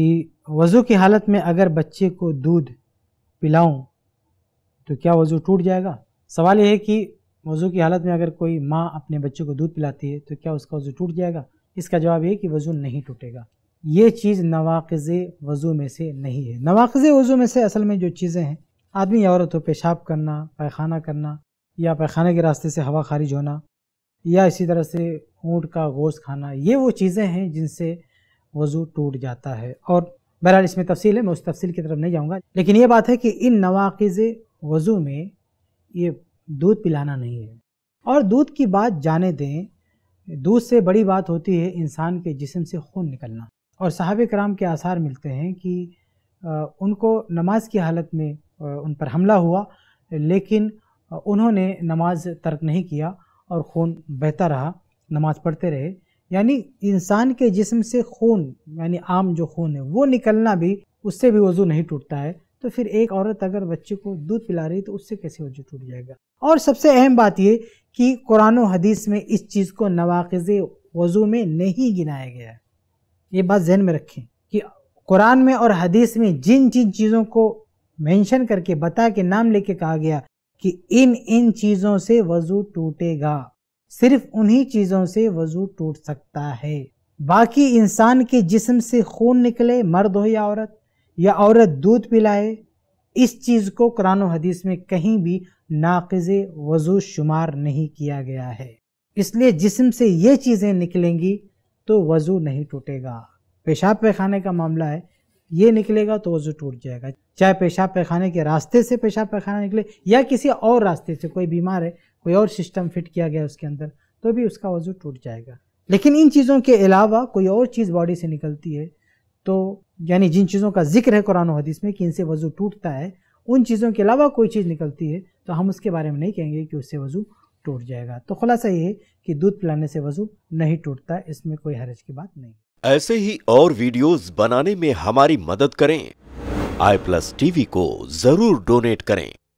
कि वज़ू की हालत में अगर बच्चे को दूध पिलाऊं तो क्या वज़ू टूट जाएगा सवाल यह है कि वज़ू की हालत में अगर कोई माँ अपने बच्चे को दूध पिलाती है तो क्या उसका वज़ू टूट जाएगा इसका जवाब ये कि वज़ू नहीं टूटेगा ये चीज़ नवाकज़ वज़ू में से नहीं है नवाकज़ वज़ू में से असल में जो चीज़ें हैं आदमी या औरत हो पेशाब करना पैखाना करना या पैखाने के रास्ते से हवा खारिज होना या इसी तरह से ऊँट का गोश्त खाना ये वो चीज़ें हैं जिनसे वज़ू टूट जाता है और बहरहाल इसमें तफसील है मैं उस तफसील की तरफ नहीं जाऊँगा लेकिन ये बात है कि इन नवाक़ वज़ू में ये दूध पिलाना नहीं है और दूध की बात जाने दें दूध से बड़ी बात होती है इंसान के जिसम से खून निकलना और साहब कराम के आसार मिलते हैं कि उनको नमाज की हालत में उन पर हमला हुआ लेकिन उन्होंने नमाज तर्क नहीं किया और खून बहता रहा नमाज पढ़ते रहे यानी इंसान के जिस्म से खून यानी आम जो खून है वो निकलना भी उससे भी वज़ू नहीं टूटता है तो फिर एक औरत अगर बच्चे को दूध पिला रही तो उससे कैसे वजू टूट जाएगा और सबसे अहम बात यह कि कुरान हदीस में इस चीज़ को नवाकज़ वज़ू में नहीं गिनाया गया है ये बात जहन में रखें कि कुरान में और हदीस में जिन जिन चीज़ों को मेंशन करके बता के नाम लेके कहा गया कि इन इन चीज़ों से वज़ू टूटेगा सिर्फ उन्हीं चीज़ों से वज़ू टूट सकता है बाकी इंसान के जिस्म से खून निकले मर्द हो या औरत या औरत दूध पिलाए इस चीज़ को कुरान हदीस में कहीं भी नाकज़ वज़ू शुमार नहीं किया गया है इसलिए जिस्म से ये चीज़ें निकलेंगी तो वज़ू नहीं टूटेगा पेशाब पैखाने का मामला है ये निकलेगा तो वज़ू टूट जाएगा चाहे पेशाब पैखाने के रास्ते से पेशाब पैखाना निकले या किसी और रास्ते से कोई बीमार है कोई और सिस्टम फिट किया गया उसके अंदर तो भी उसका वजू टूट जाएगा लेकिन इन चीज़ों के अलावा कोई और चीज़ बॉडी से निकलती है तो यानी जिन चीज़ों का जिक्र है कुरान हदीस में कि इनसे वज़ू टूटता है उन चीज़ों के अलावा कोई चीज़ निकलती है तो हम उसके बारे में नहीं कहेंगे कि उससे वज़ू टूट जाएगा तो खुलासा ये है कि दूध पिलाने से वज़ू नहीं टूटता इसमें कोई हरज की बात नहीं ऐसे ही और वीडियोस बनाने में हमारी मदद करें आई प्लस टीवी को जरूर डोनेट करें